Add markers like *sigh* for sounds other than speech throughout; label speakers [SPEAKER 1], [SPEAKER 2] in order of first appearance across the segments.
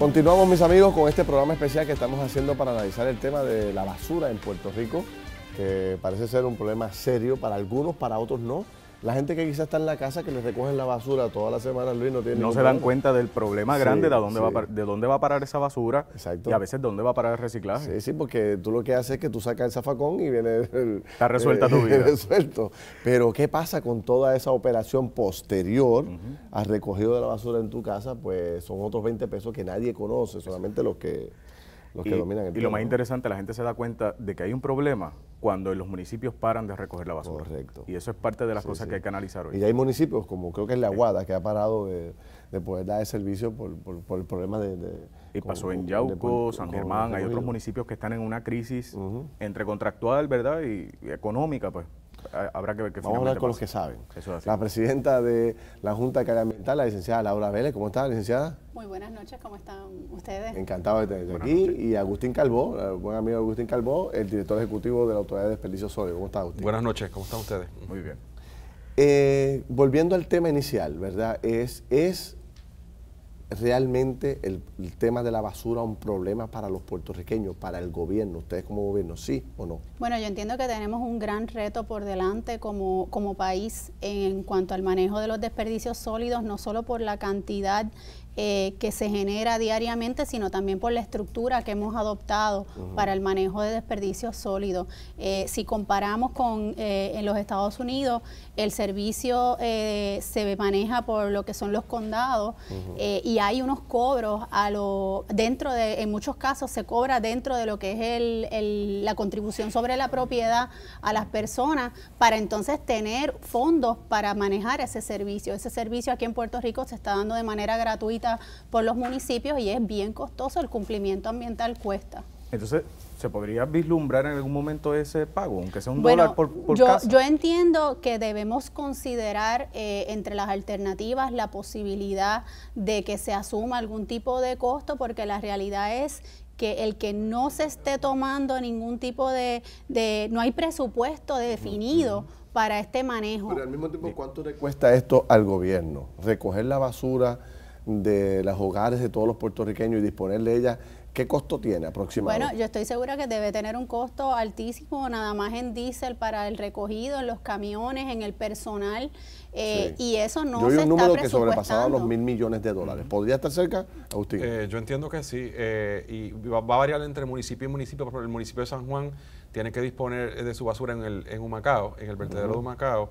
[SPEAKER 1] Continuamos mis amigos con este programa especial que estamos haciendo para analizar el tema de la basura en Puerto Rico, que parece ser un problema serio para algunos, para otros no. La gente que quizás está en la casa que le recogen la basura toda la semana, Luis, no tiene. No se dan cuenta
[SPEAKER 2] del problema grande de, dónde va, de dónde va a parar esa basura y a veces dónde va a parar el reciclaje. Sí,
[SPEAKER 1] sí, porque tú lo que haces es que tú sacas el zafacón y viene. El, está resuelta eh, tu *laughs* vida. Resuelto. Pero, ¿qué pasa con toda esa operación posterior al recogido de la basura en tu casa?
[SPEAKER 2] Pues son otros 20 pesos que nadie conoce, solamente los que que y, lo más interesante, la gente se da cuenta de que hay un problema cuando los municipios paran de recoger la basura. Correcto. Y eso es parte de las cosas que hay que analizar hoy. Y hay
[SPEAKER 1] municipios, como creo que es La Aguada, que ha parado de, poder dar el
[SPEAKER 2] servicio por, el problema de... y pasó en Yauco, San Germán, hay otros municipios que están en una crisis entre contractual, ¿verdad? y económica, pues habrá que ver qué Vamos
[SPEAKER 1] a hablar con los que saben. la presidenta de la Junta de Ambiental, la licenciada Laura Vélez. ¿Cómo está, licenciada?
[SPEAKER 3] Muy buenas noches, ¿cómo están ustedes?
[SPEAKER 1] Encantado de tenerte aquí. Y Agustín Calvo, eh, buen amigo Agustín Calvo, el director ejecutivo de la Autoridad de Desperdicio Sólido. ¿Cómo está, Agustín?
[SPEAKER 4] Buenas noches, ¿cómo están ustedes?
[SPEAKER 1] Muy bien. Eh, volviendo al tema inicial, ¿verdad? Es, es realmente el, tema de la basura un problema para los puertorriqueños, para el gobierno? ¿Ustedes como gobierno, sí o no?
[SPEAKER 3] Bueno, yo entiendo que tenemos un gran reto por delante como, como país en cuanto al manejo de los desperdicios sólidos, no solo por la cantidad eh, que se genera diariamente, sino también por la estructura que hemos adoptado para el manejo de desperdicios sólidos. Eh, si comparamos con eh, en los Estados Unidos, el servicio se maneja por lo que son los condados y hay unos cobros a lo dentro de, en muchos casos se cobra dentro de lo que es la contribución sobre la propiedad a las personas para entonces tener fondos para manejar ese servicio. Ese servicio aquí en Puerto Rico se está dando de manera gratuita por los municipios y es bien costoso, el cumplimiento ambiental cuesta.
[SPEAKER 2] Entonces, ¿se podría vislumbrar en algún momento ese pago, aunque sea un dólar por, por yo, Yo
[SPEAKER 3] entiendo que debemos considerar eh, entre las alternativas la posibilidad de que se asuma algún tipo de costo, porque la realidad es que el que no se esté tomando ningún tipo de, de no hay presupuesto definido para este manejo. Pero al mismo tiempo, ¿cuánto le cuesta
[SPEAKER 1] esto al gobierno? Recoger la basura de las hogares de todos los puertorriqueños y disponer de ellas, ¿qué costo tiene aproximadamente? Bueno, yo
[SPEAKER 3] estoy segura que debe tener un costo altísimo, nada más en diésel para el recogido, en los camiones, en el personal, eh, y eso no yo un número que sobrepasaba los
[SPEAKER 1] mil millones de dólares. ¿Podría estar cerca, Eh,
[SPEAKER 4] yo entiendo que sí, eh, y va, a variar entre municipio y municipio, porque el municipio de San Juan tiene que disponer de su basura en, el, en Humacao, en el vertedero de Humacao,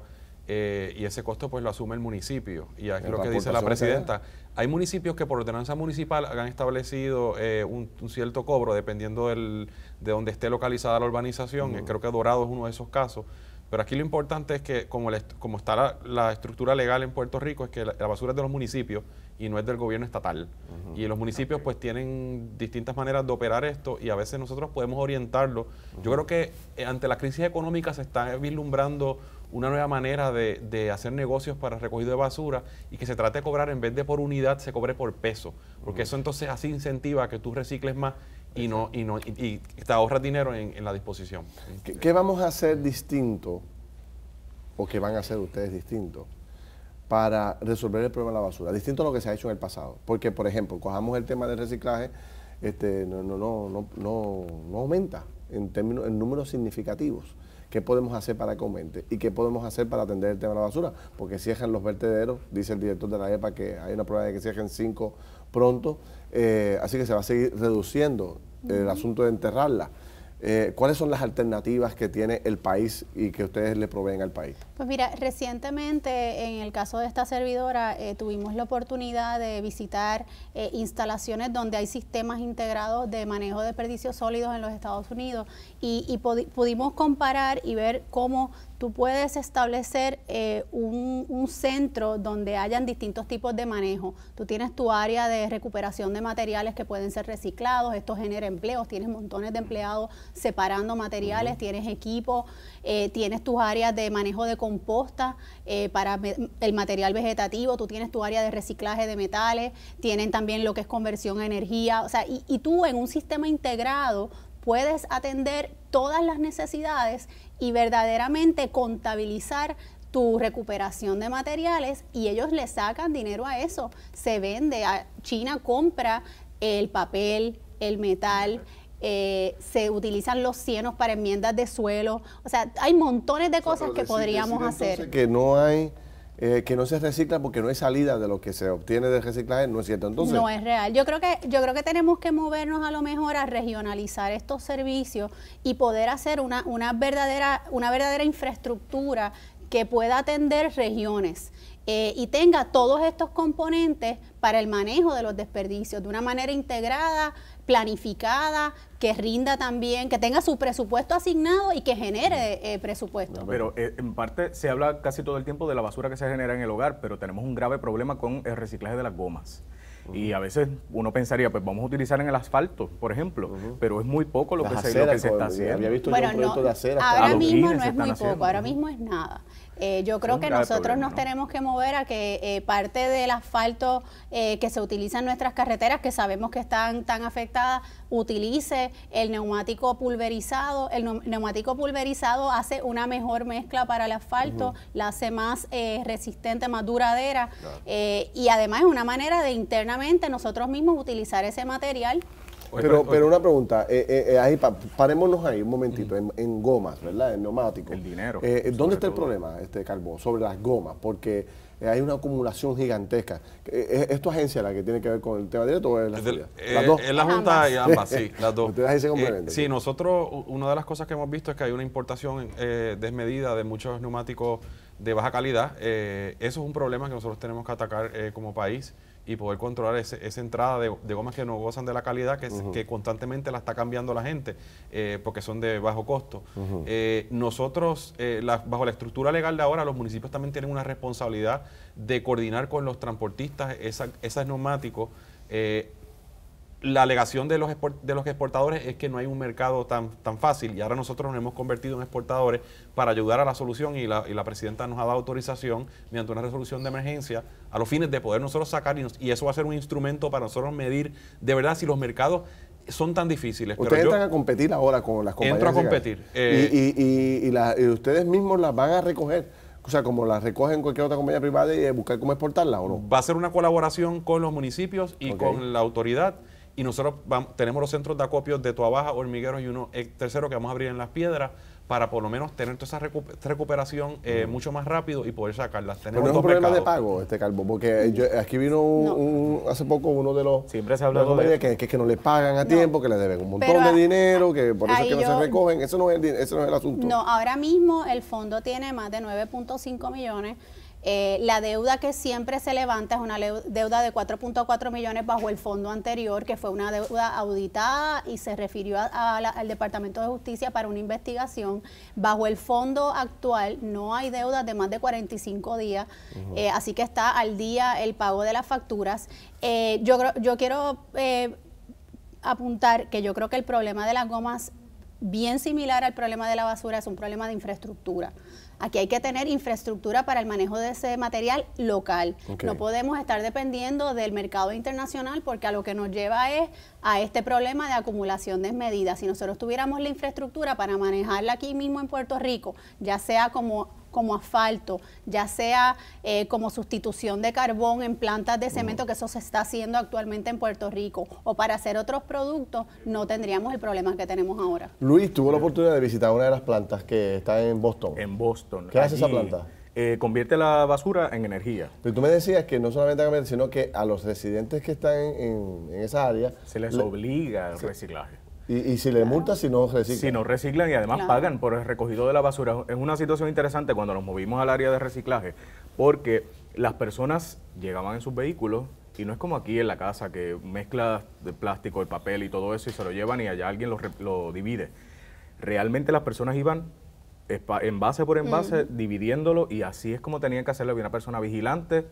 [SPEAKER 4] eh, y ese costo pues lo asume el municipio. Y aquí lo que dice la presidenta, hay municipios que por ordenanza municipal han establecido eh, un, cierto cobro dependiendo del, de donde esté localizada la urbanización. Eh, creo que Dorado es uno de esos casos. Pero aquí lo importante es que, como, como está la, estructura legal en Puerto Rico, es que la, basura es de los municipios y no es del gobierno estatal. Y los municipios pues tienen distintas maneras de operar esto y a veces nosotros podemos orientarlo. Yo creo que eh, ante la crisis económica se está vislumbrando una nueva manera de, hacer negocios para recogido de basura y que se trate de cobrar en vez de por unidad, se cobre por peso, porque eso entonces así incentiva que tú recicles más y no y no y, te ahorras dinero en, en la disposición.
[SPEAKER 1] ¿Qué, vamos a hacer distinto o qué van a hacer ustedes distinto para resolver el problema de la basura? Distinto a lo que se ha hecho en el pasado, porque por ejemplo, cojamos el tema del reciclaje, este no no no no no, aumenta en términos en números significativos. ¿Qué podemos hacer para que aumente? ¿Y qué podemos hacer para atender el tema de la basura? Porque cierran los vertederos, dice el director de la EPA que hay una prueba de que cierren cinco pronto, eh, así que se va a seguir reduciendo el asunto de enterrarla. Eh, ¿Cuáles son las alternativas que tiene el país y que ustedes le proveen al país?
[SPEAKER 3] Pues mira, recientemente en el caso de esta servidora eh, tuvimos la oportunidad de visitar eh, instalaciones donde hay sistemas integrados de manejo de desperdicios sólidos en los Estados Unidos y pudimos comparar y ver cómo Tú puedes establecer eh, un, centro donde hayan distintos tipos de manejo. Tú tienes tu área de recuperación de materiales que pueden ser reciclados, esto genera empleos, tienes montones de empleados separando materiales, tienes equipo, eh, tienes tus áreas de manejo de composta eh, para el material vegetativo, tú tienes tu área de reciclaje de metales, tienen también lo que es conversión a energía, o sea, y, y tú en un sistema integrado puedes atender todas las necesidades y verdaderamente contabilizar tu recuperación de materiales y ellos le sacan dinero a eso. Se vende, China compra el papel, el metal, eh, se utilizan los cienos para enmiendas de suelo. O sea, hay montones de cosas que podríamos hacer.
[SPEAKER 1] Que no hay eh, que no se recicla porque no hay salida de lo que se obtiene del reciclaje, no es cierto. Entonces, no es
[SPEAKER 3] real. Yo creo que yo creo que tenemos que movernos a lo mejor a regionalizar estos servicios y poder hacer una, una verdadera una verdadera infraestructura que pueda atender regiones. Eh, y tenga todos estos componentes para el manejo de los desperdicios de una manera integrada, planificada, que rinda también, que tenga su presupuesto asignado y que genere eh, presupuesto. Pero
[SPEAKER 2] eh, en parte se habla casi todo el tiempo de la basura que se genera en el hogar, pero tenemos un grave problema con el reciclaje de las gomas. Y a veces uno pensaría, pues vamos a utilizar en el asfalto, por ejemplo, pero es muy poco lo, que, se, está haciendo. Había visto un de ahora mismo no es muy poco,
[SPEAKER 3] ahora mismo es nada. Eh, yo creo que nosotros nos tenemos que mover a que eh, parte del asfalto eh, que se utiliza en nuestras carreteras, que sabemos que están tan afectadas, utilice el neumático pulverizado. El neumático pulverizado hace una mejor mezcla para el asfalto, la hace más resistente, más duradera y además es una manera de internamente nosotros mismos utilizar ese material
[SPEAKER 1] pero, una pregunta, eh, eh, eh, parémonos ahí un momentito, en, gomas, ¿verdad? En neumáticos. El dinero. ¿Dónde está el problema, este Carbón? Sobre las gomas, porque hay una acumulación gigantesca. ¿Es tu agencia la que tiene que ver con el tema directo o es la de, Las dos. Es la Junta y ambas, sí, *laughs* las dos. Ustedes
[SPEAKER 4] sí, nosotros, una de las cosas que hemos visto es que hay una importación desmedida de muchos neumáticos de baja calidad. eso es un problema que nosotros tenemos que atacar como país y poder controlar esa entrada de, gomas que no gozan de la calidad que, constantemente la está cambiando la gente eh, porque son de bajo costo. Eh, nosotros, eh, bajo la estructura legal de ahora, los municipios también tienen una responsabilidad de coordinar con los transportistas esas, neumáticos la alegación de los, de los exportadores es que no hay un mercado tan, tan fácil y ahora nosotros nos hemos convertido en exportadores para ayudar a la solución y la, presidenta nos ha dado autorización mediante una resolución de emergencia a los fines de poder nosotros sacar y, eso va a ser un instrumento para nosotros medir de verdad si los mercados son tan difíciles. Ustedes van
[SPEAKER 1] a competir ahora con las compañías. Entro a competir. Eh, y, y, ustedes mismos las van a recoger. O sea, como las recogen cualquier otra compañía privada y buscar cómo exportarlas o no.
[SPEAKER 4] Va a ser una colaboración con los municipios y con la autoridad y nosotros tenemos los centros de acopio de Tuabaja, Hormigueros y uno tercero que vamos a abrir en Las Piedras para por lo menos tener toda esa recuperación eh, mm. mucho más rápido y poder sacarlas. Pero no es un problema de
[SPEAKER 1] pago este calvo, porque aquí vino hace poco
[SPEAKER 2] uno de los... Siempre se habla de,
[SPEAKER 1] que, que, no le pagan a tiempo, que le deben un montón de dinero, que por eso es que no se recogen. Eso no, es el, no es el asunto. No,
[SPEAKER 3] ahora mismo el fondo tiene más de 9.5 millones eh, la deuda que siempre se levanta es una deuda de 4.4 millones bajo el fondo anterior, que fue una deuda auditada y se refirió al Departamento de Justicia para una investigación. Bajo el fondo actual no hay deudas de más de 45 días, eh, así que está al día el pago de las facturas. Eh, yo, yo quiero apuntar que yo creo que el problema de las gomas bien similar al problema de la basura, es un problema de infraestructura. Aquí hay que tener infraestructura para el manejo de ese material local. No podemos estar dependiendo del mercado internacional porque a lo que nos lleva es a este problema de acumulación desmedida. Si nosotros tuviéramos la infraestructura para manejarla aquí mismo en Puerto Rico, ya sea como como asfalto, ya sea eh, como sustitución de carbón en plantas de cemento, que eso se está haciendo actualmente en Puerto Rico, o para hacer otros productos, no tendríamos el problema que tenemos ahora.
[SPEAKER 1] Luis tuvo la oportunidad de visitar una de las plantas que está en Boston. En Boston. ¿Qué hace esa planta?
[SPEAKER 2] Eh, convierte la basura en energía.
[SPEAKER 1] Pero tú me decías que no solamente a sino que a los residentes que
[SPEAKER 2] están en, en esa área... Se les obliga al reciclaje.
[SPEAKER 1] Y, si le multas, si no reciclan. Si no
[SPEAKER 2] reciclan y además pagan por el recogido de la basura. Es una situación interesante cuando nos movimos al área de reciclaje, porque las personas llegaban en sus vehículos y no es como aquí en la casa que mezclas de plástico, el papel y todo eso y se lo llevan y allá alguien lo, lo divide. Realmente las personas iban envase por envase, mm. dividiéndolo y así es como tenían que hacerlo. Había una persona vigilante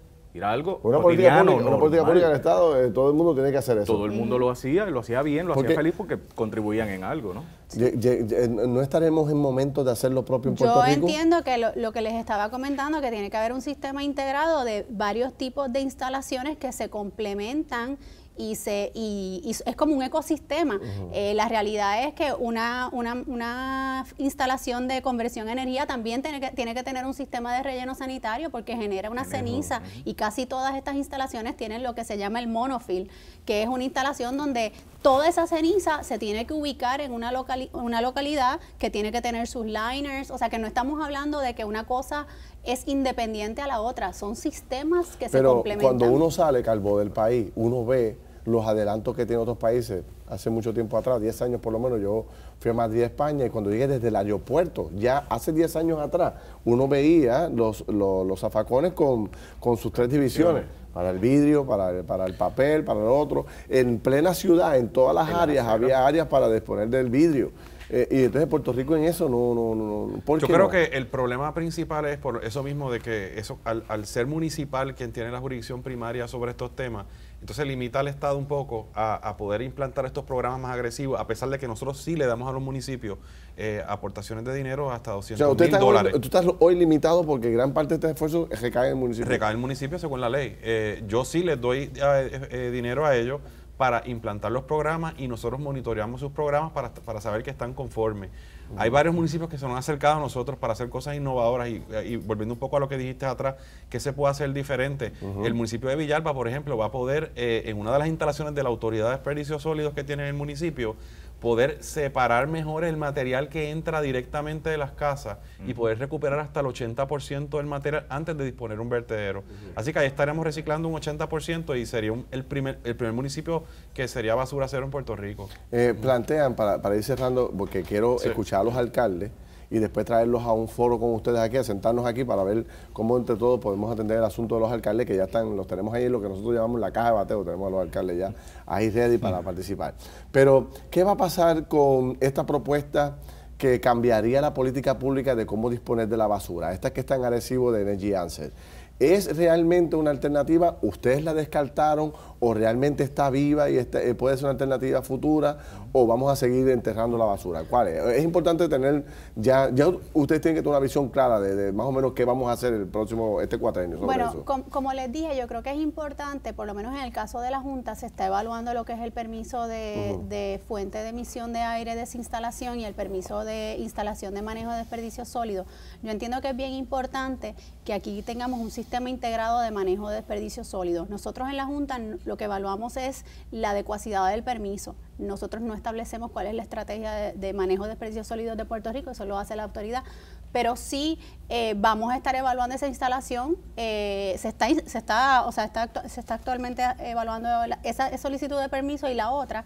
[SPEAKER 2] algo una política pública, normal. una del
[SPEAKER 1] Estado, eh, todo el mundo tiene que hacer eso. Todo el mundo mm.
[SPEAKER 2] lo hacía, lo hacía bien, lo hacía feliz porque contribuían en algo, ¿no?
[SPEAKER 1] ¿No estaremos en momento de hacer lo propio en Puerto Rico? Yo entiendo
[SPEAKER 3] que lo, que les estaba comentando, que tiene que haber un sistema integrado de varios tipos de instalaciones que se complementan y, se, y, es como un ecosistema. Eh, la realidad es que una, una, instalación de conversión energía también tiene que, tiene que tener un sistema de relleno sanitario porque genera una ceniza y casi todas estas instalaciones tienen lo que se llama el monofil, que es una instalación donde toda esa ceniza se tiene que ubicar en una localidad una localidad que tiene que tener sus liners, o sea que no estamos hablando de que una cosa es independiente a la otra, son sistemas que se complementan. Cuando uno
[SPEAKER 1] sale, Calvo, del país, uno ve los adelantos que tienen otros países. Hace mucho tiempo atrás, 10 años por lo menos, yo fui a Madrid, España, y cuando llegué desde el aeropuerto, ya hace 10 años atrás, uno veía los, los, zafacones con, con, sus tres divisiones para el vidrio, para el, para el papel, para el otro. En plena ciudad, en todas las áreas, había áreas para disponer del vidrio. Eh, y entonces Puerto Rico en eso no... no, no, Yo creo
[SPEAKER 4] que el problema principal es por eso mismo de que eso, al, al ser municipal quien tiene la jurisdicción primaria sobre estos temas, entonces limita al Estado un poco a, poder implantar estos programas más agresivos, a pesar de que nosotros sí le damos a los municipios eh, aportaciones de dinero hasta 200 mil dólares. tú
[SPEAKER 1] estás hoy limitado porque gran parte de este esfuerzo recae en el municipio. Recae en
[SPEAKER 4] el municipio según la ley. Eh, yo sí les doy eh, dinero a ellos para implantar los programas y nosotros monitoreamos sus programas para, saber que están conformes. Hay varios municipios que se nos han acercado a nosotros para hacer cosas innovadoras y, volviendo un poco a lo que dijiste atrás, que se puede hacer diferente? El municipio de Villalba, por ejemplo, va a poder, eh, en una de las instalaciones de la Autoridad de Desperdicios Sólidos que tiene el municipio, poder separar mejor el material que entra directamente de las casas y poder recuperar hasta el 80% del material antes de disponer un vertedero. Así que ahí estaremos reciclando un 80% y sería el, primer, el primer municipio que sería basura cero en Puerto Rico.
[SPEAKER 1] Eh, plantean, para, ir cerrando, porque quiero escuchar a los alcaldes, y después traerlos a un foro con ustedes aquí, a sentarnos aquí para ver cómo entre todos podemos atender el asunto de los alcaldes que ya están, los tenemos ahí lo que nosotros llamamos la caja de bateo, tenemos a los alcaldes ya ahí ready para participar. Pero, ¿qué va a pasar con esta propuesta? que cambiaría la política pública de cómo disponer de la basura. Esta que está en agresivo de Energy Answer. ¿Es realmente una alternativa? ¿Ustedes la descartaron? ¿O realmente está viva y eh, puede ser una alternativa futura? ¿O vamos a seguir enterrando la basura? ¿Cuál es? Es importante tener ya, ya ustedes tienen que tener una visión clara de, más o menos qué vamos a hacer el próximo, este cuatro años. bueno,
[SPEAKER 3] como les dije, yo creo que es importante, por lo menos en el caso de la Junta, se está evaluando lo que es el permiso de, fuente de emisión de aire de desinstalación y el permiso de instalación de manejo de desperdicios sólidos. Yo entiendo que es bien importante que aquí tengamos un sistema sistema integrado de manejo de desperdicios sólidos. Nosotros en la Junta lo que evaluamos es la adecuacidad del permiso. Nosotros no establecemos cuál es la estrategia de, manejo de desperdicios sólidos de Puerto Rico, eso lo hace la autoridad, pero sí eh, vamos a estar evaluando esa instalación. Eh, se, está, se, está, o sea, se está actualmente eh, evaluando esa solicitud de permiso y la otra.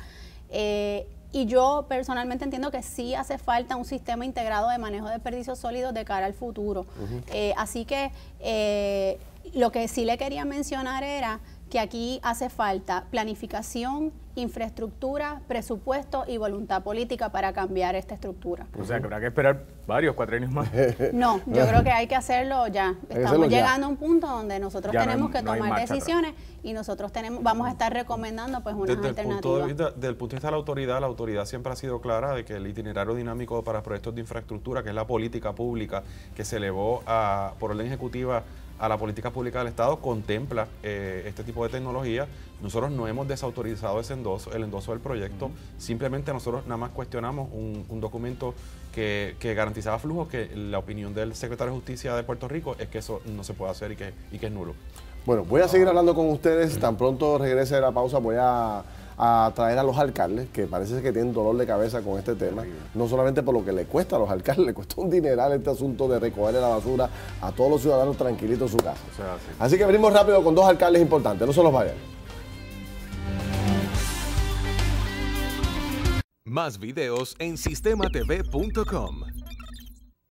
[SPEAKER 3] Y yo personalmente entiendo que sí hace falta un sistema integrado de manejo de desperdicios sólidos de cara al futuro. Eh, así que eh, lo que sí le quería mencionar era que aquí hace falta planificación, infraestructura, presupuesto y voluntad política para cambiar esta estructura. O sea, que
[SPEAKER 2] habrá que esperar varios años más. *laughs* No, yo creo que
[SPEAKER 3] hay que hacerlo ya. Estamos llegando a un punto donde nosotros tenemos que tomar decisiones y nosotros tenemos vamos a estar recomendando pues unas alternativas. desde
[SPEAKER 4] el punto de vista de la autoridad, la autoridad siempre ha sido clara de que el itinerario dinámico para proyectos de infraestructura, que es la política pública que se elevó a, por orden ejecutiva a la política pública del Estado contempla eh, este tipo de tecnología. Nosotros no hemos desautorizado ese endoso, el endoso del proyecto, simplemente nosotros nada más cuestionamos un, documento que, garantizaba flujo, que la opinión del secretario de Justicia de Puerto Rico es que eso no se puede hacer y que, y que es nulo.
[SPEAKER 1] Bueno, voy a seguir ah. hablando con ustedes, tan pronto regrese de la pausa voy a a traer a los alcaldes, que parece que tienen dolor de cabeza con este tema, no solamente por lo que le cuesta a los alcaldes, *laughs* le cuesta un dineral este asunto de recoger la basura a todos los ciudadanos tranquilitos en su casa. Así que venimos rápido con dos alcaldes importantes, no se los vayan.
[SPEAKER 2] Más videos en sistematv.com.